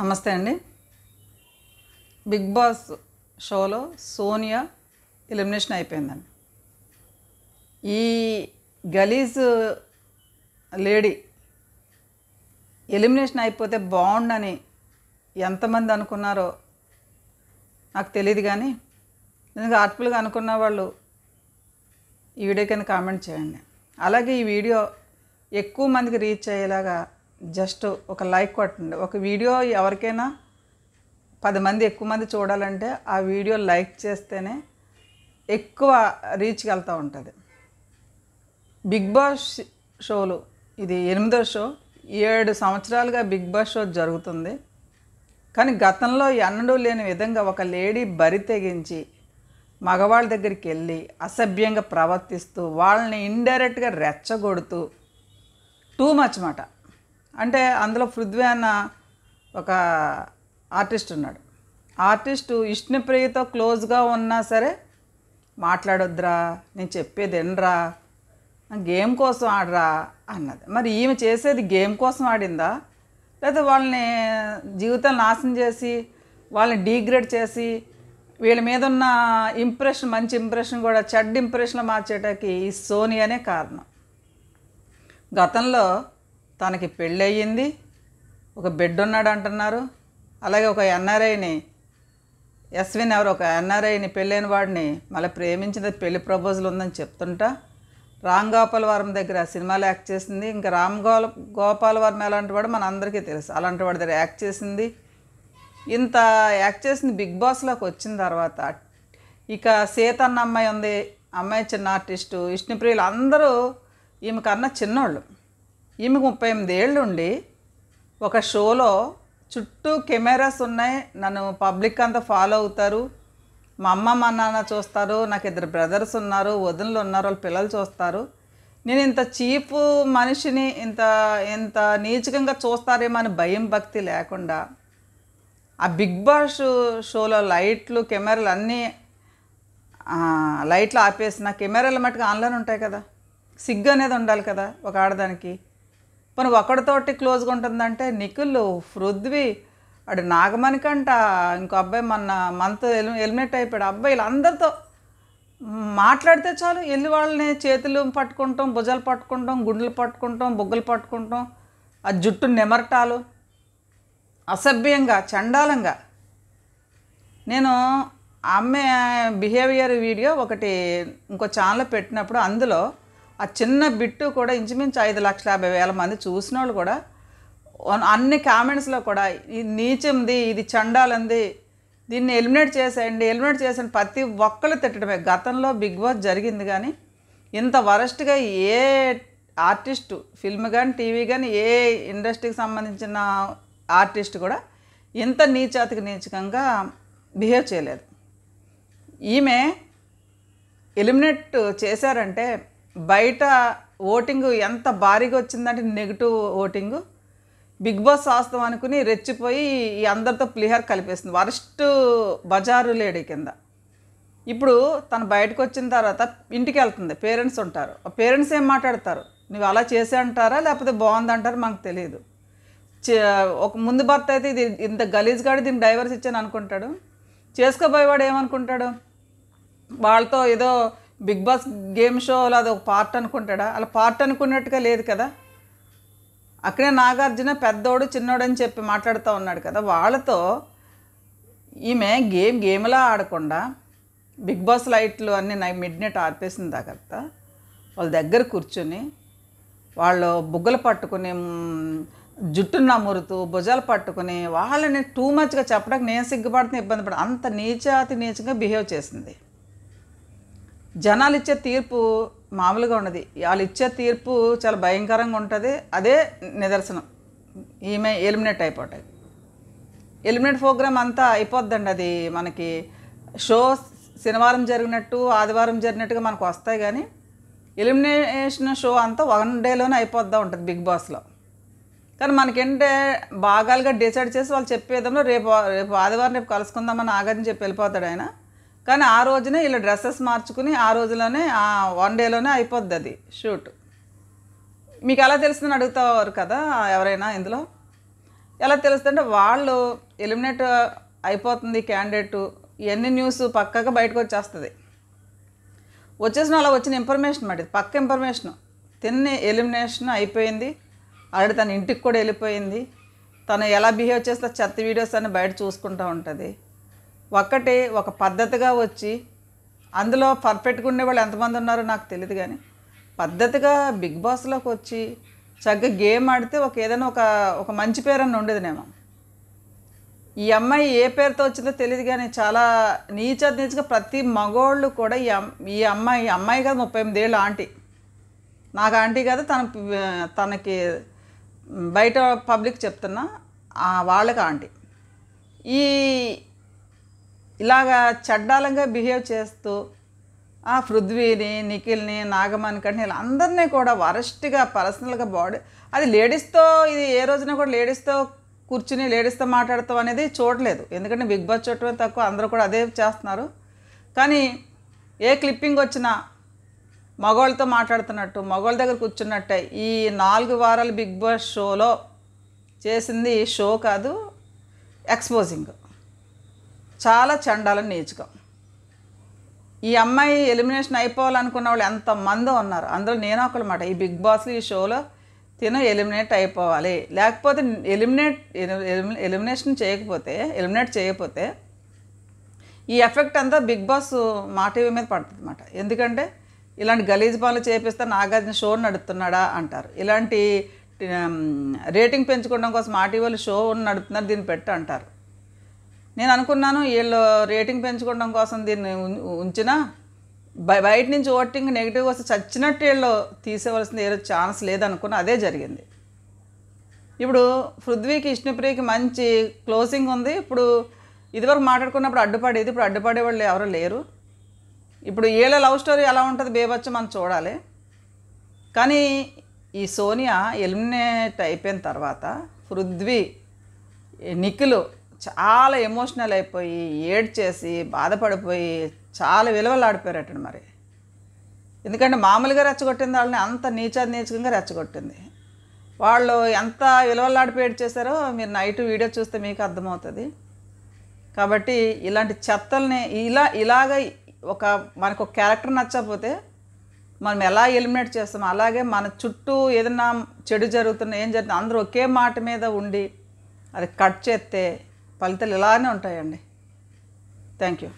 నమస్తే అండి big boss షోలో సోనియా ఎలిమినేషన్ అయిపోయిందండి ఈ గలీజ్ లేడీ ఎలిమినేషన్ అయిపోతే బాగుండని ఎంతమంది అనుకున్నారో నాకు తెలియదు కానీ నేను ఆర్ట్ఫుల్గా అనుకున్న వాళ్ళు ఈ వీడియో కింద కామెంట్ చేయండి అలాగే ఈ వీడియో ఎక్కువ మందికి రీచ్ అయ్యేలాగా జస్ట్ ఒక లైక్ కొట్టండి ఒక వీడియో ఎవరికైనా పది మంది ఎక్కువ మంది చూడాలంటే ఆ వీడియో లైక్ చేస్తేనే ఎక్కువ రీచ్కి వెళ్తూ ఉంటుంది బిగ్ బాస్ షోలు ఇది ఎనిమిదో షో ఏడు సంవత్సరాలుగా బిగ్ బాస్ షో జరుగుతుంది కానీ గతంలో ఎన్నడూ లేని విధంగా ఒక లేడీ బరి తెగించి మగవాళ్ళ దగ్గరికి వెళ్ళి అసభ్యంగా ప్రవర్తిస్తూ వాళ్ళని ఇండైరెక్ట్గా రెచ్చగొడుతూ టూ మచ్ మాట అంటే అందులో పృథ్వీ అన్న ఒక ఆర్టిస్ట్ ఉన్నాడు ఆర్టిస్టు ఇష్ణప్రియతో క్లోజ్గా ఉన్నా సరే మాట్లాడొద్దురా నేను చెప్పేది ఎన్రా గేమ్ కోసం ఆడరా అన్నది మరి ఈమె చేసేది గేమ్ కోసం ఆడిందా లేదా వాళ్ళని జీవితం నాశనం చేసి వాళ్ళని డీగ్రేడ్ చేసి వీళ్ళ మీద ఉన్న ఇంప్రెషన్ మంచి ఇంప్రెషన్ కూడా చెడ్డ ఇంప్రెషన్లో మార్చేటకి ఈ సోనీ అనే కారణం గతంలో తనకి పెళ్ళయింది ఒక బిడ్డ ఉన్నాడు అంటున్నారు అలాగే ఒక ఎన్ఆర్ఐని ఎస్విన్ ఎవరు ఒక ఎన్ఆర్ఐని పెళ్ళైన వాడిని మళ్ళీ ప్రేమించిన పెళ్లి ప్రపోజల్ ఉందని చెప్తుంటా రామ్ గోపాల్ వర్మ దగ్గర సినిమాలు యాక్ట్ చేసింది ఇంకా రామ్ గోల గోపాల్ వరం ఎలాంటి వాడు మన అందరికీ తెలుసు అలాంటి వాడి దగ్గర యాక్ట్ చేసింది ఇంత యాక్ట్ చేసింది బిగ్ బాస్లోకి వచ్చిన తర్వాత ఇక సీత అన్న అమ్మాయి ఉంది అమ్మాయి చిన్న ఆర్టిస్టు విష్ణుప్రియులు అందరూ ఈమె కన్నా చిన్నోళ్ళు ఈమె ముప్పై ఎనిమిది ఏళ్ళుండి ఒక షోలో చుట్టూ కెమెరాస్ ఉన్నాయి నన్ను పబ్లిక్ అంతా ఫాలో అవుతారు మా అమ్మ మా నాన్న చూస్తారు నాకు ఇద్దరు బ్రదర్స్ ఉన్నారు వదినలు ఉన్నారు వాళ్ళ పిల్లలు చూస్తారు నేను ఇంత చీప్ మనిషిని ఇంత ఇంత నీచకంగా చూస్తారేమో అని భయం భక్తి లేకుండా ఆ బిగ్ బాస్ షోలో లైట్లు కెమెరాలు అన్నీ లైట్లు ఆపేసిన కెమెరాలు మటుకు ఆన్లైన్ ఉంటాయి కదా సిగ్గు అనేది ఉండాలి కదా ఒక ఆడదానికి మనం ఒకటితోటి క్లోజ్గా ఉంటుందంటే నిఖిల్ పృథ్వీ అటు నాగమణికంట ఇంకో అబ్బాయి మొన్న మంత్ ఎలి ఎలిమినేట్ అయిపోయాడు అబ్బాయిలు అందరితో మాట్లాడితే చాలు వెళ్ళి వాళ్ళని చేతులు పట్టుకుంటాం భుజాలు పట్టుకుంటాం గుండెలు పట్టుకుంటాం బొగ్గులు పట్టుకుంటాం ఆ జుట్టు నిమరటాలు అసభ్యంగా చండాలంగా నేను ఆమె బిహేవియర్ వీడియో ఒకటి ఇంకో ఛానల్ పెట్టినప్పుడు అందులో ఆ చిన్న బిట్టు కూడా ఇంచుమించు ఐదు లక్షల యాభై వేల మంది చూసిన వాళ్ళు కూడా అన్ని కామెంట్స్లో కూడా ఇది నీచంది ఇది చండాలంది దీన్ని ఎలిమినేట్ చేసేయండి ఎలిమినేట్ చేసిన ప్రతి ఒక్కళ్ళు తిట్టడమే గతంలో బిగ్ బాస్ జరిగింది కానీ ఇంత వరస్ట్గా ఏ ఆర్టిస్టు ఫిల్మ్ కానీ టీవీ కానీ ఏ ఇండస్ట్రీకి సంబంధించిన ఆర్టిస్ట్ కూడా ఇంత నీచాతికి నీచకంగా బిహేవ్ చేయలేదు ఈమె ఎలిమినేట్ చేశారంటే బయట ఓటింగ్ ఎంత భారీగా వచ్చిందంటే నెగిటివ్ ఓటింగ్ బిగ్ బాస్ వాస్తవం అనుకుని రెచ్చిపోయి ఈ అందరితో ప్లీహర్ కలిపేస్తుంది వరస్ట్ బజారు లేడీ కింద ఇప్పుడు తను బయటకు వచ్చిన తర్వాత ఇంటికి వెళ్తుంది పేరెంట్స్ ఉంటారు పేరెంట్స్ ఏం మాట్లాడతారు నువ్వు అలా చేసే అంటారా లేకపోతే బాగుంది అంటారు మాకు తెలియదు ఒక ముందు భర్త అయితే ఇది ఇంత గలీజ్గా దీన్ని డైవర్స్ ఇచ్చాను అనుకుంటాడు చేసుకోబోయేవాడు ఏమనుకుంటాడు వాళ్ళతో ఏదో బిగ్ బాస్ గేమ్ షోలో అది ఒక పార్ట్ అనుకుంటాడా అలా పార్ట్ అనుకున్నట్టుగా లేదు కదా అక్కడే నాగార్జున పెద్దోడు అని చెప్పి మాట్లాడుతూ ఉన్నాడు కదా వాళ్ళతో ఈమె గేమ్ గేమ్లా ఆడకుండా బిగ్ బాస్ లైట్లు అన్నీ నై మిడ్ నైట్ ఆర్పేసిన తర్వాత వాళ్ళ దగ్గర కూర్చొని వాళ్ళు బుగ్గలు పట్టుకుని జుట్టు నమురుతూ భుజాలు పట్టుకుని వాళ్ళని టూ మచ్గా చెప్పడానికి నేను సిగ్గుపడుతున్న ఇబ్బంది పడ అంత నీచాతి నీచంగా బిహేవ్ చేసింది జనాలు ఇచ్చే తీర్పు మామూలుగా ఉన్నది వాళ్ళు ఇచ్చే తీర్పు చాలా భయంకరంగా ఉంటుంది అదే నిదర్శనం ఈమె ఎలిమినేట్ అయిపోతాయి ఎలిమినేట్ ప్రోగ్రామ్ అంతా అయిపోద్దండి అది మనకి షో శనివారం జరిగినట్టు ఆదివారం జరిగినట్టుగా మనకు వస్తాయి కానీ ఎలిమినేషన్ షో అంతా వన్ డేలోనే అయిపోద్దా ఉంటుంది బిగ్ బాస్లో కానీ మనకేంటే భాగాలుగా డిసైడ్ చేసి వాళ్ళు చెప్పేదంలో రేపు రేపు ఆదివారం రేపు కలుసుకుందామని ఆగని చెప్పి వెళ్ళిపోతాడు ఆయన కానీ ఆ రోజునే ఇలా డ్రెస్సెస్ మార్చుకుని ఆ రోజులోనే ఆ వన్ డేలోనే అయిపోద్ది అది షూట్ మీకు ఎలా తెలుస్తుందని అడుగుతారు కదా ఎవరైనా ఇందులో ఎలా తెలుస్తుందంటే వాళ్ళు ఎలిమినేట్ అయిపోతుంది క్యాండిడేట్ ఇవన్నీ న్యూస్ పక్కగా బయటకు వచ్చేస్తుంది వచ్చేసిన అలా వచ్చిన ఇన్ఫర్మేషన్ మాట పక్క ఇన్ఫర్మేషన్ తిన్న ఎలిమినేషన్ అయిపోయింది ఆల్రెడీ తన ఇంటికి కూడా వెళ్ళిపోయింది తను ఎలా బిహేవ్ చేస్తే చెత్త వీడియోస్ అని బయట చూసుకుంటూ ఉంటుంది ఒక్కటి ఒక పద్ధతిగా వచ్చి అందులో పర్ఫెక్ట్గా ఉండేవాళ్ళు ఎంతమంది ఉన్నారో నాకు తెలియదు కానీ పద్ధతిగా బిగ్ బాస్లోకి వచ్చి చక్కగా గేమ్ ఆడితే ఒక ఏదైనా ఒక ఒక మంచి పేరు అని ఉండేదినేమో ఈ అమ్మాయి ఏ పేరుతో వచ్చిందో తెలియదు కానీ చాలా నీచ నీచగా ప్రతి మగోళ్ళు కూడా ఈ ఈ అమ్మాయి అమ్మాయి కాదు ముప్పై ఎనిమిది ఏళ్ళు ఆంటీ నాకు ఆంటీ కాదు తన తనకి బయట పబ్లిక్ చెప్తున్నా వాళ్ళకి ఆంటీ ఈ ఇలాగా చెడ్డాలంగా బిహేవ్ చేస్తూ ఆ పృథ్వీని నిఖిల్ని నాగమాని కంటే అందరినీ కూడా వరస్ట్గా పర్సనల్గా బాడీ అది లేడీస్తో ఇది ఏ రోజున కూడా లేడీస్తో కూర్చుని లేడీస్తో మాట్లాడతాం అనేది చూడలేదు ఎందుకంటే బిగ్ బాస్ చూడటమే తక్కువ అందరూ కూడా అదే చేస్తున్నారు కానీ ఏ క్లిప్పింగ్ వచ్చినా మగవాళ్ళతో మాట్లాడుతున్నట్టు మగవాళ్ళ దగ్గర కూర్చున్నట్టే ఈ నాలుగు వారాల బిగ్ బాస్ షోలో చేసింది షో కాదు ఎక్స్పోజింగ్ చాలా చండాలని నేర్చుకో ఈ అమ్మాయి ఎలిమినేషన్ అయిపోవాలనుకున్న వాళ్ళు ఎంతమంది ఉన్నారు అందులో నేను ఒకళ్ళమాట ఈ బిగ్ బాస్లో ఈ షోలో తిను ఎలిమినేట్ అయిపోవాలి లేకపోతే ఎలిమినేట్ ఎలిమినేషన్ చేయకపోతే ఎలిమినేట్ చేయకపోతే ఈ ఎఫెక్ట్ అంతా బిగ్ బాస్ మా టీవీ మీద పడుతుంది అనమాట ఎందుకంటే ఇలాంటి గలీజ్ పనులు చేపిస్తే నాగార్జున షో నడుపుతున్నాడా అంటారు ఇలాంటి రేటింగ్ పెంచుకోవడం కోసం మా వాళ్ళు షో నడుపుతున్నారు దీన్ని పెట్టి అంటారు నేను అనుకున్నాను వీళ్ళు రేటింగ్ పెంచుకోవడం కోసం దీన్ని ఉంచినా బయట నుంచి ఓటింగ్ నెగిటివ్ వస్తే చచ్చినట్టు వీళ్ళు తీసేవలసింది ఏదో ఛాన్స్ లేదనుకున్న అదే జరిగింది ఇప్పుడు పృథ్వీకి ఇష్ణుప్రియకి మంచి క్లోజింగ్ ఉంది ఇప్పుడు ఇదివరకు మాట్లాడుకున్నప్పుడు అడ్డుపడేది ఇప్పుడు అడ్డుపడే వాళ్ళు ఎవరు లేరు ఇప్పుడు వీళ్ళ లవ్ స్టోరీ ఎలా ఉంటుంది బేబచ్చు మనం చూడాలి కానీ ఈ సోనియా ఎలిమినేట్ అయిపోయిన తర్వాత పృథ్వీ నిఖిలు చాలా ఎమోషనల్ అయిపోయి ఏడ్చేసి బాధపడిపోయి చాలా విలువలాడిపోయారట మరి ఎందుకంటే మామూలుగా రెచ్చగొట్టింది వాళ్ళని అంత నీచా నీచకంగా రెచ్చగొట్టింది వాళ్ళు ఎంత విలువలాడిపోయేట్ చేశారో మీరు నైట్ వీడియో చూస్తే మీకు అర్థమవుతుంది కాబట్టి ఇలాంటి చెత్తల్ని ఇలా ఇలాగ ఒక మనకు ఒక క్యారెక్టర్ నచ్చకపోతే మనం ఎలా ఎలిమినేట్ చేస్తాం అలాగే మన చుట్టూ ఏదైనా చెడు జరుగుతున్న ఏం జరుగుతుంది అందరూ ఒకే మాట మీద ఉండి అది కట్ చేస్తే ఫలితాలు ఇలానే ఉంటాయండి థ్యాంక్ యూ